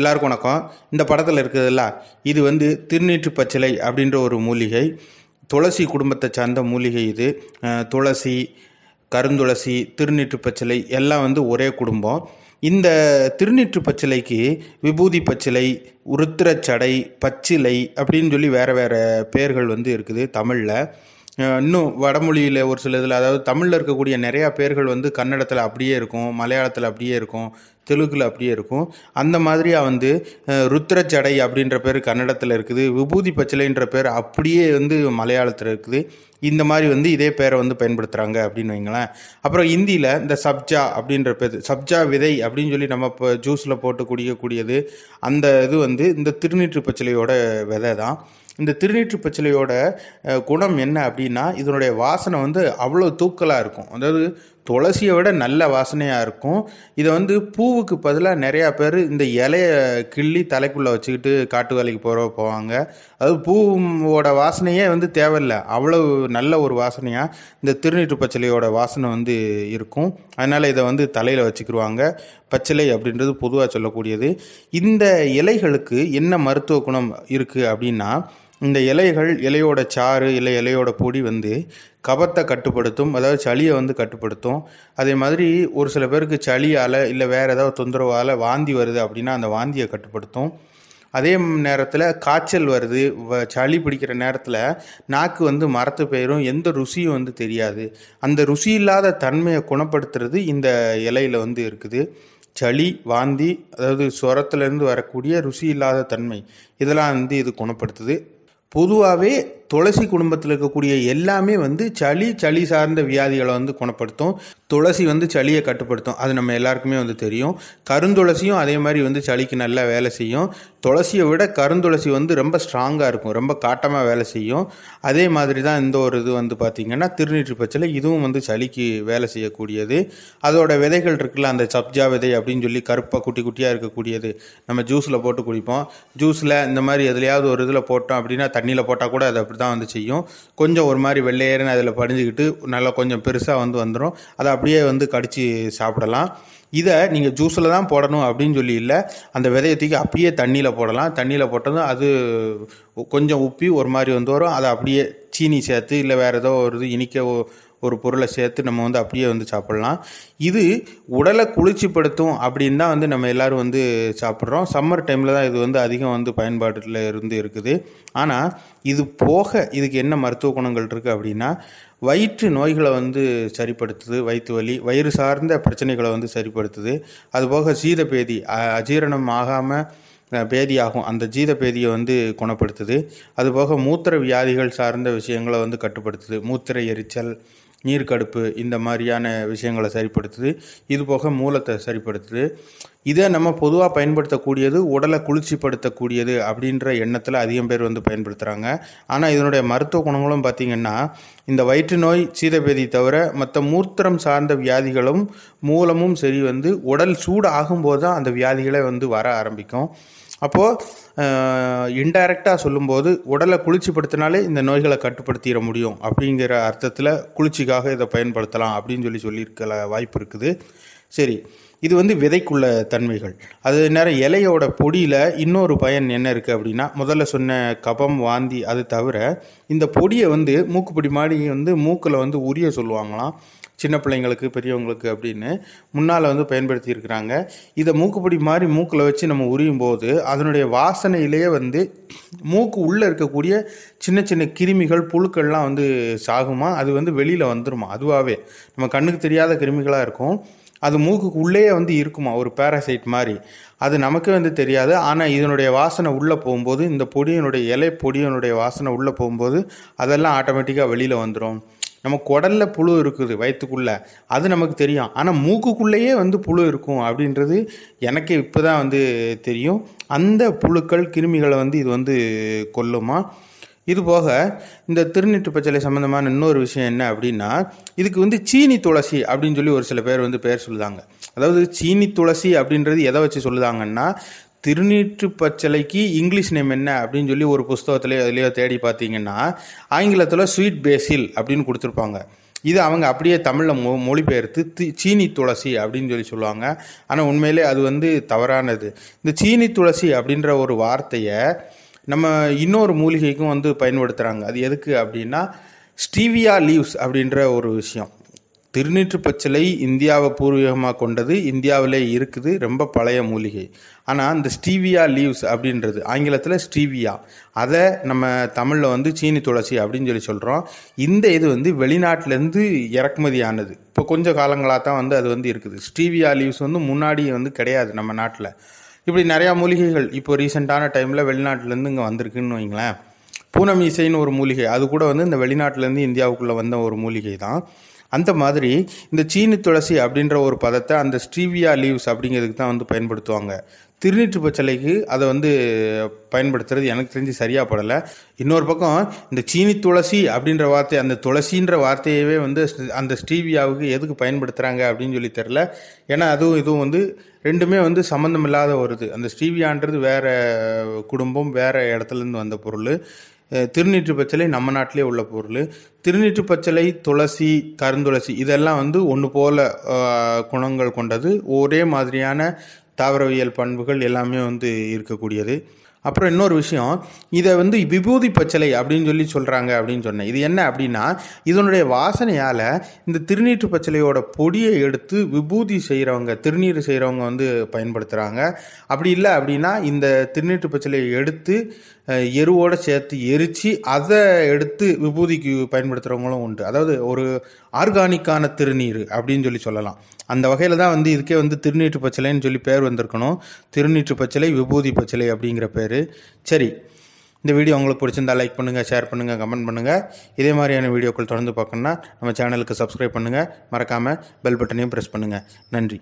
எல்லாருக்கும் வணக்கம் இந்த படத்தில் இருக்குதுல்ல இது வந்து திருநீற்று பச்சிலை அப்படின்ற ஒரு மூலிகை துளசி குடும்பத்தை சார்ந்த மூலிகை இது துளசி கருந்துளசி திருநீற்று பச்சிலை எல்லாம் வந்து ஒரே குடும்பம் இந்த திருநீற்று பச்சிலைக்கு விபூதி பச்சிலை உருத்திரச்சடை பச்சிலை அப்படின்னு சொல்லி வேறு வேறு பேர்கள் வந்து இருக்குது தமிழில் இன்னும் வடமொழியில் ஒரு சில இதில் அதாவது தமிழில் இருக்கக்கூடிய நிறையா பேர்கள் வந்து கன்னடத்தில் அப்படியே இருக்கும் மலையாளத்தில் அப்படியே இருக்கும் தெலுங்கில் அப்படியே இருக்கும் அந்த மாதிரியாக வந்து ருத்ரச்சடை அப்படின்ற பேர் கன்னடத்தில் இருக்குது விபூதி பச்சிலைன்ற பேர் அப்படியே வந்து மலையாளத்தில் இருக்குது இந்த மாதிரி வந்து இதே பேரை வந்து பயன்படுத்துகிறாங்க அப்படின்னு வைங்களேன் அப்புறம் ஹிந்தியில் இந்த சப்ஜா அப்படின்ற பேர் சப்ஜா விதை அப்படின்னு சொல்லி நம்ம இப்போ ஜூஸில் போட்டு குடிக்கக்கூடியது அந்த இது வந்து இந்த திருநீற்று பச்சிலையோட விதை தான் இந்த திருநீற்று பச்சிலையோட குணம் என்ன அப்படின்னா இதனுடைய வாசனை வந்து அவ்வளோ தூக்கலாக இருக்கும் அதாவது துளசியை விட நல்ல வாசனையாக இருக்கும் இதை வந்து பூவுக்கு பதிலாக நிறையா பேர் இந்த இலையை கிள்ளி தலைக்குள்ளே வச்சுக்கிட்டு காட்டு வேலைக்கு போகிற போவாங்க அது பூவோட வாசனையே வந்து தேவையில்லை அவ்வளோ நல்ல ஒரு வாசனையாக இந்த திருநீட்டு பச்சிலையோட வாசனை வந்து இருக்கும் அதனால் இதை வந்து தலையில் வச்சுக்கிடுவாங்க பச்சிலை அப்படின்றது பொதுவாக சொல்லக்கூடியது இந்த இலைகளுக்கு என்ன மருத்துவ குணம் இருக்குது அப்படின்னா இந்த இலைகள் இலையோட சாறு இல்லை இலையோட பொடி வந்து கபத்தை கட்டுப்படுத்தும் அதாவது சளியை வந்து கட்டுப்படுத்தும் அதே மாதிரி ஒரு சில பேருக்கு சளியால் இல்லை வேறு ஏதாவது தொந்தரவால் வாந்தி வருது அப்படின்னா அந்த வாந்தியை கட்டுப்படுத்தும் அதே நேரத்தில் காய்ச்சல் வருது சளி பிடிக்கிற நேரத்தில் நாக்கு வந்து மரத்து பெயரும் எந்த ருசியும் வந்து தெரியாது அந்த ருசி இல்லாத தன்மையை குணப்படுத்துறது இந்த இலையில் வந்து இருக்குது சளி வாந்தி அதாவது சுரத்துலேருந்து வரக்கூடிய ருசி இல்லாத தன்மை இதெல்லாம் வந்து இது குணப்படுத்துது பொதுவாகவே துளசி குடும்பத்தில் இருக்கக்கூடிய எல்லாமே வந்து சளி சளி சார்ந்த வியாதிகளை வந்து குணப்படுத்தும் துளசி வந்து சளியை கட்டுப்படுத்தும் அது நம்ம எல்லாருக்குமே வந்து தெரியும் கருந்துளசியும் அதே மாதிரி வந்து சளிக்கு நல்லா வேலை செய்யும் துளசியை விட கருந்துளசி வந்து ரொம்ப ஸ்ட்ராங்காக இருக்கும் ரொம்ப காட்டமாக வேலை செய்யும் அதே மாதிரி தான் இந்த ஒரு இது வந்து பார்த்திங்கன்னா திருநீற்று பச்சையில் இதுவும் வந்து சளிக்கு வேலை செய்யக்கூடியது அதோட விதைகள் இருக்குல்ல அந்த சப்ஜா விதை அப்படின்னு சொல்லி கருப்பாக குட்டி குட்டியாக இருக்கக்கூடியது நம்ம ஜூஸில் போட்டு குடிப்போம் ஜூஸில் இந்த மாதிரி எதுலையாவது ஒரு இதில் போட்டோம் அப்படின்னா தண்ணியில் போட்டால் கூட அது அப்படி தான் வந்து செய்யும் கொஞ்சம் ஒரு மாதிரி வெள்ளையேறுன்னு அதில் படிஞ்சுக்கிட்டு நல்லா கொஞ்சம் பெருசாக வந்து வந்துடும் அதை அப்படியே வந்து கடித்து சாப்பிடலாம் இதை நீங்கள் ஜூஸில் தான் போடணும் அப்படின்னு சொல்லி இல்லை அந்த விதையை தூக்கி அப்படியே தண்ணியில் போடலாம் தண்ணியில் போட்டதும் அது கொஞ்சம் உப்பி ஒரு மாதிரி வந்து வரும் அதை அப்படியே சீனி சேர்த்து இல்லை வேறு ஏதோ ஒரு இது இனிக்க ஒரு பொருளை சேர்த்து நம்ம வந்து அப்படியே வந்து சாப்பிட்லாம் இது உடலை குளிர்ச்சிப்படுத்தும் அப்படின்னு தான் வந்து நம்ம எல்லோரும் வந்து சாப்பிட்றோம் சம்மர் டைமில் தான் இது வந்து அதிகம் வந்து பயன்பாட்டில் இருந்து இருக்குது ஆனால் இது போக இதுக்கு என்ன மருத்துவ குணங்கள் இருக்குது அப்படின்னா வயிற்று நோய்களை வந்து சரிப்படுத்துது வயிற்று வலி வயிறு சார்ந்த பிரச்சனைகளை வந்து சரிப்படுத்துது அதுபோக சீதபேதி அஜீரணம் ஆகாமல் பேதியாகும் அந்த ஜீத பேதியை வந்து குணப்படுத்துது அதுபோக மூத்திர வியாதிகள் சார்ந்த விஷயங்களை வந்து கட்டுப்படுத்துது மூத்திர எரிச்சல் நீர் கடுப்பு இந்த மாதிரியான விஷயங்களை சரிப்படுத்துது இது போக மூலத்தை சரிப்படுத்துது இதை நம்ம பொதுவாக பயன்படுத்தக்கூடியது உடலை குளிர்ச்சிப்படுத்தக்கூடியது அப்படின்ற எண்ணத்தில் அதிகம் பேர் வந்து பயன்படுத்துகிறாங்க ஆனால் இதனுடைய மருத்துவ குணங்களும் பார்த்திங்கன்னா இந்த வயிற்று நோய் சீதபேதி தவிர மற்ற மூத்திரம் சார்ந்த வியாதிகளும் மூலமும் சரி வந்து உடல் சூடு ஆகும்போது தான் அந்த வியாதிகளே வந்து வர ஆரம்பிக்கும் அப்போது இன்டைரக்டாக சொல்லும்போது உடலை குளிர்ச்சிப்படுத்தினாலே இந்த நோய்களை கட்டுப்படுத்திட முடியும் அப்படிங்கிற அர்த்தத்தில் குளிர்ச்சிக்காக இதை பயன்படுத்தலாம் அப்படின்னு சொல்லி சொல்லியிருக்க வாய்ப்பு இருக்குது சரி இது வந்து விதைக்குள்ள தன்மைகள் அது நேரம் இலையோட பொடியில் இன்னொரு பயன் என்ன இருக்குது அப்படின்னா முதல்ல சொன்ன கபம் வாந்தி அது தவிர இந்த பொடியை வந்து மூக்குப்பிடி மாடி வந்து மூக்கில் வந்து உரிய சொல்லுவாங்களாம் சின்ன பிள்ளைங்களுக்கு பெரியவங்களுக்கு அப்படின்னு முன்னால் வந்து பயன்படுத்தியிருக்கிறாங்க இதை மூக்குப்பிடி மாதிரி மூக்கில் வச்சு நம்ம உரியும் போது அதனுடைய வாசனையிலேயே வந்து மூக்கு உள்ளே இருக்கக்கூடிய சின்ன சின்ன கிருமிகள் புழுக்கள்லாம் வந்து சாகுமா அது வந்து வெளியில் வந்துருமா அதுவாகவே நம்ம கண்ணுக்கு தெரியாத கிருமிகளாக இருக்கும் அது மூக்குக்கு உள்ளேயே வந்து இருக்குமா ஒரு பேராசைட் மாதிரி அது நமக்கே வந்து தெரியாது ஆனால் இதனுடைய வாசனை உள்ளே போகும்போது இந்த பொடியினுடைய இலை பொடியினுடைய வாசனை உள்ளே போகும்போது அதெல்லாம் ஆட்டோமேட்டிக்காக வெளியில் வந்துடும் நம்ம குடலில் புழு இருக்குது வயிற்றுக்குள்ளே அது நமக்கு தெரியும் ஆனால் மூக்குக்குள்ளேயே வந்து புழு இருக்கும் அப்படின்றது எனக்கு இப்போ தான் வந்து தெரியும் அந்த புழுக்கள் கிருமிகளை வந்து இது வந்து கொல்லுமா இதுபோக இந்த திருநீற்று பச்சலை சம்மந்தமான இன்னொரு விஷயம் என்ன அப்படின்னா இதுக்கு வந்து சீனி துளசி அப்படின்னு சொல்லி ஒரு சில பேர் வந்து பேர் சொல்லுதாங்க அதாவது சீனி துளசி அப்படின்றது எதை வச்சு சொல்லுதாங்கன்னா திருநீற்று பச்சலைக்கு இங்கிலீஷ் நேம் என்ன அப்படின்னு சொல்லி ஒரு புஸ்தகத்துலேயோ அதுலேயோ தேடி பார்த்தீங்கன்னா ஆங்கிலத்தில் ஸ்வீட் பேசில் அப்படின்னு கொடுத்துருப்பாங்க இது அவங்க அப்படியே தமிழில் மொ மொழிபெயர்த்து தி சீனி துளசி அப்படின்னு சொல்லி சொல்லுவாங்க ஆனால் உண்மையிலே அது வந்து தவறானது இந்த சீனி துளசி அப்படின்ற ஒரு வார்த்தையை நம்ம இன்னொரு மூலிகைக்கும் வந்து பயன்படுத்துகிறாங்க அது எதுக்கு அப்படின்னா ஸ்டீவியா லீவ்ஸ் அப்படின்ற ஒரு விஷயம் திருநீற்று பச்சிலை இந்தியாவை பூர்வீகமாக கொண்டது இந்தியாவிலே இருக்குது ரொம்ப பழைய மூலிகை ஆனால் இந்த ஸ்டீவியா லீவ்ஸ் அப்படின்றது ஆங்கிலத்தில் ஸ்டீவியா அதை நம்ம தமிழில் வந்து சீனி துளசி அப்படின்னு சொல்லி சொல்கிறோம் இந்த இது வந்து வெளிநாட்டிலேருந்து இறக்குமதி ஆனது இப்போ கொஞ்சம் காலங்களாக தான் வந்து அது வந்து இருக்குது ஸ்டீவியா லீவ்ஸ் வந்து முன்னாடி வந்து கிடையாது நம்ம நாட்டில் இப்படி நிறையா மூலிகைகள் இப்போ ரீசெண்டான டைமில் வெளிநாட்டிலேருந்து இங்கே வந்திருக்குன்னு வைங்களேன் பூனம் இசைன்னு ஒரு மூலிகை அது கூட வந்து இந்த வெளிநாட்டிலேருந்து இந்தியாவுக்குள்ளே வந்த ஒரு மூலிகை தான் அந்த மாதிரி இந்த சீனி துளசி அப்படின்ற ஒரு பதத்தை அந்த ஸ்ட்ரீவியா லீவ்ஸ் அப்படிங்கிறதுக்கு தான் வந்து பயன்படுத்துவாங்க திருநீற்றுப்ப சிலைக்கு அதை வந்து பயன்படுத்துறது எனக்கு தெரிஞ்சு சரியாக படலை இன்னொரு பக்கம் இந்த சீனி துளசி அப்படின்ற வார்த்தை அந்த துளசின்ற வார்த்தையவே வந்து அந்த ஸ்டீவியாவுக்கு எதுக்கு பயன்படுத்துகிறாங்க அப்படின்னு சொல்லி தெரில ஏன்னா அதுவும் இதுவும் வந்து ரெண்டுமே வந்து சம்மந்தம் இல்லாத வருது அந்த ஸ்டீவியான்றது வேறு குடும்பம் வேறு இடத்துலேருந்து வந்த பொருள் திருநீற்று பச்சலை நம்ம நாட்டிலே உள்ள பொருள் திருநீற்று பச்சலை துளசி கருந்துளசி இதெல்லாம் வந்து ஒன்று போல குணங்கள் கொண்டது ஒரே மாதிரியான தாவரவியல் பண்புகள் எல்லாமே வந்து இருக்கக்கூடியது அப்புறம் இன்னொரு விஷயம் இதை வந்து விபூதி பச்சலை அப்படின்னு சொல்லி சொல்கிறாங்க அப்படின்னு சொன்னேன் இது என்ன அப்படின்னா இதனுடைய வாசனையால் இந்த திருநீற்று பச்சலையோட பொடியை எடுத்து விபூதி செய்கிறவங்க திருநீர் செய்கிறவங்க வந்து பயன்படுத்துகிறாங்க அப்படி இல்லை அப்படின்னா இந்த திருநீற்று பச்சலையை எடுத்து எருவோடு சேர்த்து எரித்து அதை எடுத்து விபூதிக்கு பயன்படுத்துகிறவங்களும் உண்டு அதாவது ஒரு ஆர்கானிக்கான திருநீர் அப்படின்னு சொல்லி சொல்லலாம் அந்த வகையில் தான் வந்து இதுக்கே வந்து திருநீற்று பச்சிலைன்னு சொல்லி பேர் வந்திருக்கணும் திருநீற்று பச்சிலை விபூதி பச்சிலை அப்படிங்கிற பேர் சரி இந்த வீடியோ உங்களுக்கு பிடிச்சிருந்தா லைக் பண்ணுங்கள் ஷேர் பண்ணுங்கள் கமெண்ட் பண்ணுங்கள் இதே மாதிரியான வீடியோக்கள் தொடர்ந்து பார்க்கணுன்னா நம்ம சேனலுக்கு சப்ஸ்கிரைப் பண்ணுங்கள் மறக்காமல் பெல் பட்டனையும் ப்ரெஸ் பண்ணுங்கள் நன்றி